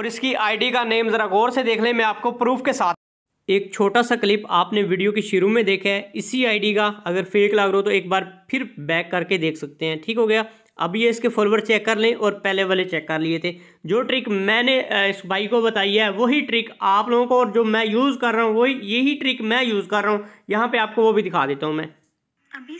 और इसकी आईडी का नेम ज़रा गौर से देख लें मैं आपको प्रूफ के साथ एक छोटा सा क्लिप आपने वीडियो के शुरू में देखा है इसी आईडी का अगर फेक लग रहा हो तो एक बार फिर बैक करके देख सकते हैं ठीक हो गया अब ये इसके फॉलोवर चेक कर लें और पहले वाले चेक कर लिए थे जो ट्रिक मैंने इस भाई को बताई है वही ट्रिक आप लोगों को और जो मैं यूज़ कर रहा हूँ वही यही ट्रिक मैं यूज़ कर रहा हूँ यहाँ पे आपको वो भी दिखा देता हूँ मैं अभी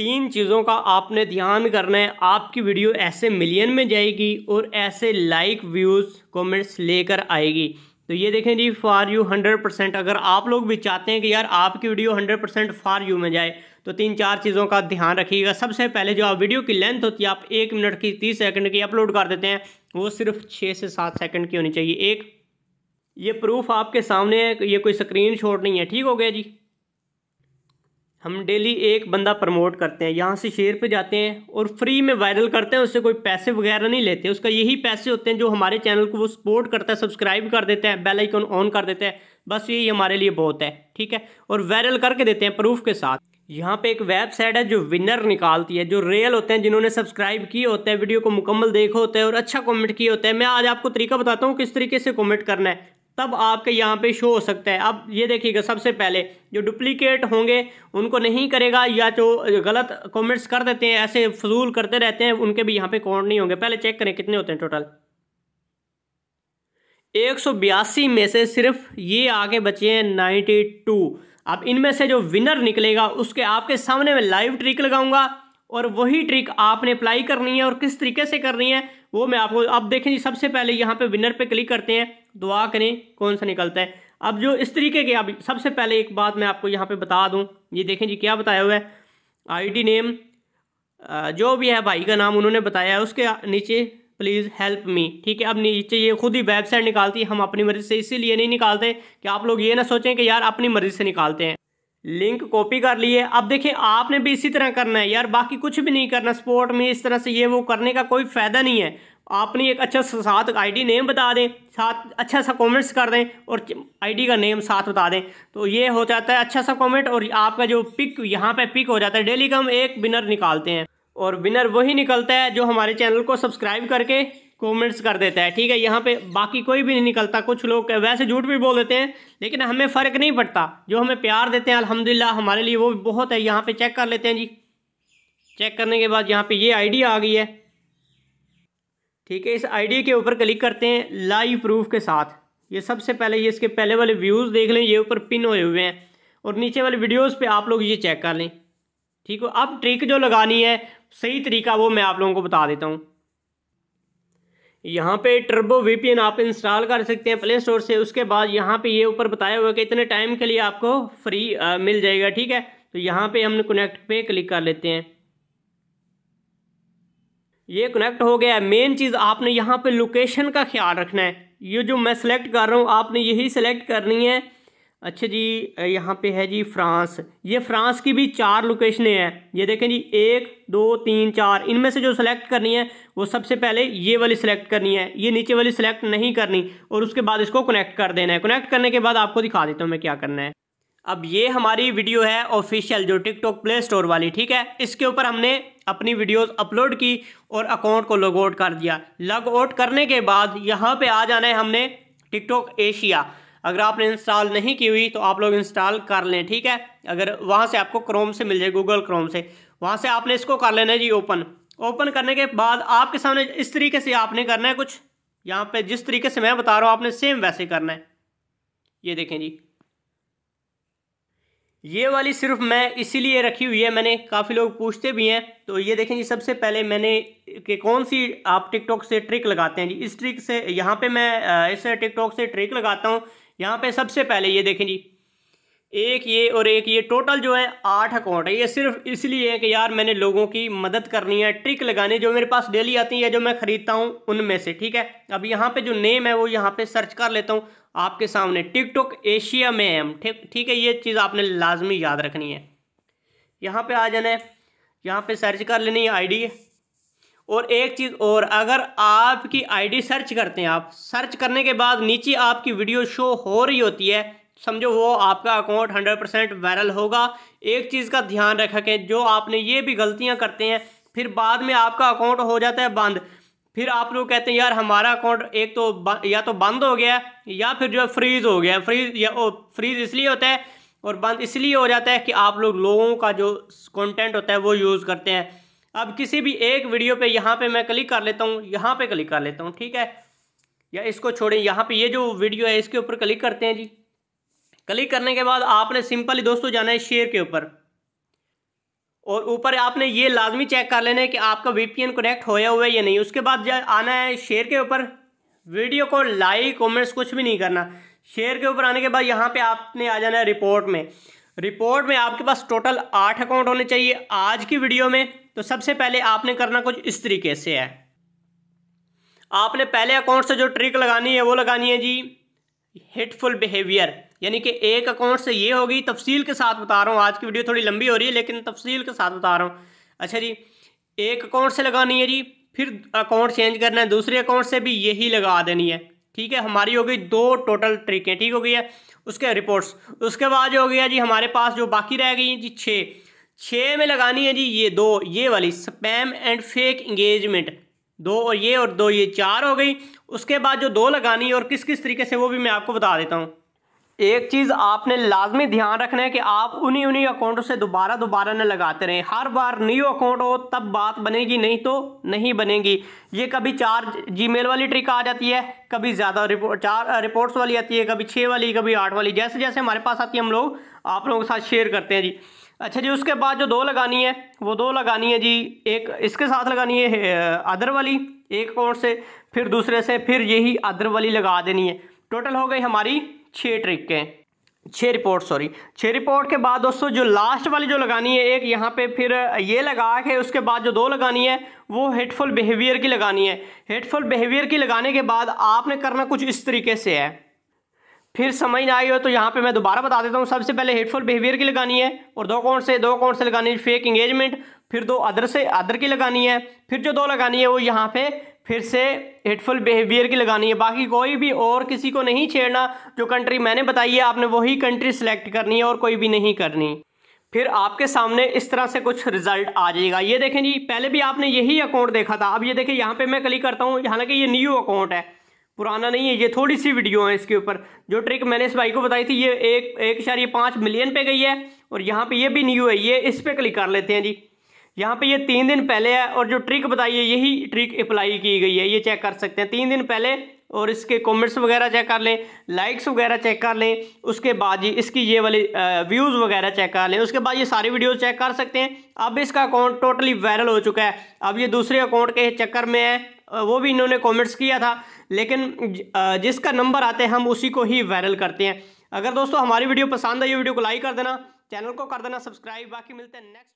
तीन चीज़ों का आपने ध्यान करना है आपकी वीडियो ऐसे मिलियन में जाएगी और ऐसे लाइक व्यूज़ कमेंट्स लेकर आएगी तो ये देखें जी फॉर यू हंड्रेड परसेंट अगर आप लोग भी चाहते हैं कि यार आपकी video hundred percent for you में जाए तो तीन चार चीज़ों का ध्यान रखिएगा सबसे पहले जो आप वीडियो की लेंथ होती है आप एक मिनट की तीस सेकंड की अपलोड कर देते हैं वो सिर्फ छः से सात सेकंड की होनी चाहिए एक ये प्रूफ आपके सामने है ये कोई स्क्रीन नहीं है ठीक हो गया जी हम डेली एक बंदा प्रमोट करते हैं यहाँ से शेयर पे जाते हैं और फ्री में वायरल करते हैं उससे कोई पैसे वगैरह नहीं लेते उसका यही पैसे होते हैं जो हमारे चैनल को वो सपोर्ट करता है सब्सक्राइब कर देते हैं बेल आइकन ऑन कर देते हैं बस यही हमारे लिए बहुत है ठीक है और वायरल करके देते हैं प्रूफ के साथ यहाँ पे एक वेबसाइट है जो विनर निकालती है जो रियल होते हैं जिन्होंने सब्सक्राइब किए होते हैं वीडियो को मुकम्मल देखा होता है और अच्छा कमेंट किया होता है मैं आज आपको तरीका बताता हूँ किस तरीके से कमेंट करना है तब आपके यहाँ पे शो हो सकता है अब ये देखिएगा सबसे पहले जो डुप्लीकेट होंगे उनको नहीं करेगा या जो गलत कमेंट्स कर देते हैं ऐसे फजूल करते रहते हैं उनके भी यहाँ पे काउंट नहीं होंगे पहले चेक करें कितने होते हैं टोटल एक में से सिर्फ ये आगे बचे हैं नाइन्टी अब इनमें से जो विनर निकलेगा उसके आपके सामने में लाइव ट्रिक लगाऊंगा और वही ट्रिक आपने अप्लाई करनी है और किस तरीके से करनी है वो मैं आपको अब देखें जी सबसे पहले यहाँ पे विनर पे क्लिक करते हैं दुआ करें कौन सा निकलता है अब जो इस तरीके के अब सबसे पहले एक बात मैं आपको यहाँ पे बता दूँ ये देखें जी क्या बताया हुआ है आईडी नेम जो भी है भाई का नाम उन्होंने बताया है उसके नीचे प्लीज़ हेल्प मी ठीक है अब नीचे ये खुद ही वेबसाइट निकालती है हम अपनी मर्ज़ी से इसीलिए नहीं निकालते कि आप लोग ये ना सोचें कि यार अपनी मर्ज़ी से निकालते हैं लिंक कॉपी कर लिए अब देखिए आपने भी इसी तरह करना है यार बाकी कुछ भी नहीं करना स्पोर्ट में इस तरह से ये वो करने का कोई फ़ायदा नहीं है आपने एक अच्छा सा साथ आईडी नेम बता दें साथ अच्छा सा कमेंट्स कर दें और आईडी का नेम साथ बता दें तो ये हो जाता है अच्छा सा कमेंट और आपका जो पिक यहाँ पे पिक हो जाता है डेली का हम एक विनर निकालते हैं और विनर वही निकलता है जो हमारे चैनल को सब्सक्राइब करके कमेंट्स कर देता है ठीक है यहाँ पे बाकी कोई भी नहीं निकलता कुछ लोग वैसे झूठ भी बोल देते हैं लेकिन हमें फ़र्क नहीं पड़ता जो हमें प्यार देते हैं अल्हम्दुलिल्लाह हमारे लिए वो भी बहुत है यहाँ पे चेक कर लेते हैं जी चेक करने के बाद यहाँ पे ये आईडी आ गई है ठीक है इस आईडी के ऊपर क्लिक करते हैं लाइव प्रूफ के साथ ये सबसे पहले ये इसके पहले वाले व्यूज़ देख लें ये ऊपर पिन हुए हुए हैं और नीचे वाले वीडियोज़ पर आप लोग ये चेक कर लें ठीक है अब ट्रिक जो लगानी है सही तरीका वो मैं आप लोगों को बता देता हूँ यहाँ पे टर्बो वीपीएन आप इंस्टॉल कर सकते हैं प्ले स्टोर से उसके बाद यहाँ पे ये यह ऊपर बताया हुआ कि इतने टाइम के लिए आपको फ्री आ, मिल जाएगा ठीक है तो यहाँ पे हम कनेक्ट पे क्लिक कर लेते हैं ये कनेक्ट हो गया मेन चीज़ आपने यहाँ पे लोकेशन का ख्याल रखना है ये जो मैं सेलेक्ट कर रहा हूँ आपने यही सेलेक्ट करनी है अच्छा जी यहाँ पे है जी फ्रांस ये फ्रांस की भी चार लोकेशनें हैं ये देखें जी एक दो तीन चार इनमें से जो सिलेक्ट करनी है वो सबसे पहले ये वाली सिलेक्ट करनी है ये नीचे वाली सिलेक्ट नहीं करनी और उसके बाद इसको कनेक्ट कर देना है कनेक्ट करने के बाद आपको दिखा देता हूँ मैं क्या करना है अब ये हमारी वीडियो है ऑफिशियल जो टिकटॉक प्ले स्टोर वाली ठीक है इसके ऊपर हमने अपनी वीडियोस अपलोड की और अकाउंट को लॉग आउट कर दिया लॉग आउट करने के बाद यहाँ पे आ जाना है हमने टिकटॉक एशिया अगर आपने इंस्टॉल नहीं की हुई तो आप लोग इंस्टॉल कर लें ठीक है अगर वहाँ से आपको क्रोम से मिल जाए गूगल क्रोम से वहाँ से आपने इसको कर लेना है जी ओपन ओपन करने के बाद आपके सामने इस तरीके से आपने करना है कुछ यहाँ पे जिस तरीके से मैं बता रहा हूँ आपने सेम वैसे करना है ये देखें जी ये वाली सिर्फ मैं इसीलिए रखी हुई है मैंने काफ़ी लोग पूछते भी हैं तो ये देखें जी सबसे पहले मैंने कि कौन सी आप टिकटॉक से ट्रिक लगाते हैं जी इस ट्रिक से यहाँ पे मैं इस टिकटॉक से ट्रिक लगाता हूँ यहाँ पे सबसे पहले ये देखें जी एक ये और एक ये टोटल जो है आठ अकाउंट है ये सिर्फ इसलिए है कि यार मैंने लोगों की मदद करनी है ट्रिक लगानी जो मेरे पास डेली आती है जो मैं ख़रीदता हूँ उनमें से ठीक है अब यहाँ पे जो नेम है वो यहाँ पे सर्च कर लेता हूँ आपके सामने टिकटॉक एशिया में है ठीक ठीक है ये चीज़ आपने लाजमी याद रखनी है यहाँ पर आ जाना है यहाँ पर सर्च कर लेनी है आई और एक चीज़ और अगर आपकी आईडी सर्च करते हैं आप सर्च करने के बाद नीचे आपकी वीडियो शो हो रही होती है समझो वो आपका अकाउंट हंड्रेड परसेंट वायरल होगा एक चीज़ का ध्यान रखें जो आपने ये भी गलतियाँ करते हैं फिर बाद में आपका अकाउंट हो जाता है बंद फिर आप लोग कहते हैं यार हमारा अकाउंट एक तो या तो बंद हो गया या फिर जो है फ्रीज़ हो गया फ्रीज या ओ, फ्रीज इसलिए होता है और बंद इसलिए हो जाता है कि आप लोग लोगों का जो कंटेंट होता है वो यूज़ करते हैं अब किसी भी एक वीडियो पे यहाँ पे मैं क्लिक कर लेता हूँ यहाँ पे क्लिक कर लेता हूँ ठीक है या इसको छोड़ें यहाँ पे ये जो वीडियो है इसके ऊपर क्लिक करते हैं जी क्लिक करने के बाद आपने सिंपली दोस्तों जाना है शेयर के ऊपर और ऊपर आपने ये लाजमी चेक कर लेना है कि आपका वीपीएन कनेक्ट होया हुआ है या नहीं उसके बाद आना है शेयर के ऊपर वीडियो को लाइक कॉमेंट्स कुछ भी नहीं करना शेयर के ऊपर आने के बाद यहाँ पे आपने आ जाना है रिपोर्ट में रिपोर्ट में आपके पास टोटल आठ अकाउंट होने चाहिए आज की वीडियो में तो सबसे पहले आपने करना कुछ इस तरीके से है आपने पहले अकाउंट से जो ट्रिक लगानी है वो लगानी है जी हिटफुल बिहेवियर यानी कि एक अकाउंट से ये होगी तफसील के साथ बता रहा हूँ आज की वीडियो थोड़ी लंबी हो रही है लेकिन तफसील के साथ बता रहा हूँ अच्छा जी एक अकाउंट से लगानी है जी फिर अकाउंट चेंज करना है दूसरे अकाउंट से भी यही लगा देनी है ठीक है हमारी हो गई दो टोटल ट्रिकें ठीक हो गई है उसके रिपोर्ट्स उसके बाद जो हो गया जी हमारे पास जो बाकी रह गई हैं जी छः छः में लगानी है जी ये दो ये वाली स्पैम एंड फेक इंगेजमेंट दो और ये और दो ये चार हो गई उसके बाद जो दो लगानी है और किस किस तरीके से वो भी मैं आपको बता देता हूँ एक चीज़ आपने लाजमी ध्यान रखना है कि आप उन्हीं उन्हीं अकाउंटों से दोबारा दोबारा न लगाते रहें हर बार न्यू अकाउंट हो तब बात बनेगी नहीं तो नहीं बनेगी ये कभी चार जीमेल वाली ट्रिक आ जाती है कभी ज़्यादा रिपोर्ट चार रिपोर्ट्स वाली आती है कभी छः वाली कभी आठ वाली जैसे जैसे हमारे पास आती है हम लोग आप लोगों के साथ शेयर करते हैं जी अच्छा जी उसके बाद जो दो लगानी है वो दो लगानी है जी एक इसके साथ लगानी है अदर वाली एक अकाउंट से फिर दूसरे से फिर यही अदर वाली लगा देनी है टोटल हो गई हमारी छः ट्रिकें छः रिपोर्ट सॉरी छः रिपोर्ट के बाद दोस्तों जो लास्ट वाली जो लगानी है एक यहाँ पे फिर ये लगा के उसके बाद जो दो लगानी है वो हेटफुल बिहेवियर की लगानी है हेटफुल बिहेवियर की लगाने के बाद आपने करना कुछ इस तरीके से है फिर समझ ना आई हो तो यहाँ पे मैं दोबारा बता देता हूँ सबसे पहले हेडफुल बिहेवियर की लगानी है और दो कौन से दो कौन से लगानी है फेक इंगेजमेंट फिर दो अदर से अदर की लगानी है फिर जो दो लगानी है वो यहाँ पे फिर से हेडफुल बिहेवियर की लगानी है बाकी कोई भी और किसी को नहीं छेड़ना जो कंट्री मैंने बताई है आपने वही कंट्री सेलेक्ट करनी है और कोई भी नहीं करनी फिर आपके सामने इस तरह से कुछ रिजल्ट आ जाएगा ये देखें जी पहले भी आपने यही अकाउंट देखा था अब ये देखें यहाँ पे मैं क्लिक करता हूँ हालांकि ये न्यू अकाउंट है पुराना नहीं है ये थोड़ी सी वीडियो है इसके ऊपर जो ट्रिक मैंने इस भाई को बताई थी ये एक एक ये पाँच मिलियन पे गई है और यहाँ पे ये भी न्यू है ये इस पर क्लिक कर लेते हैं जी यहाँ पे ये तीन दिन पहले है और जो ट्रिक बताई है यही ट्रिक अप्लाई की गई है ये चेक कर सकते हैं तीन दिन पहले और इसके कमेंट्स वगैरह चेक कर लें लाइक्स वगैरह चेक कर लें उसके बाद जी इसकी ये वाली व्यूज़ वगैरह चेक कर लें उसके बाद ये सारी वीडियोस चेक कर सकते हैं अब इसका अकाउंट टोटली वायरल हो चुका है अब ये दूसरे अकाउंट के चक्कर में है वो भी इन्होंने कॉमेंट्स किया था लेकिन जिसका नंबर आते हैं हम उसी को ही वायरल करते हैं अगर दोस्तों हमारी वीडियो पसंद आई वीडियो को लाइक कर देना चैनल को कर देना सब्सक्राइब बाकी मिलते हैं नेक्स्ट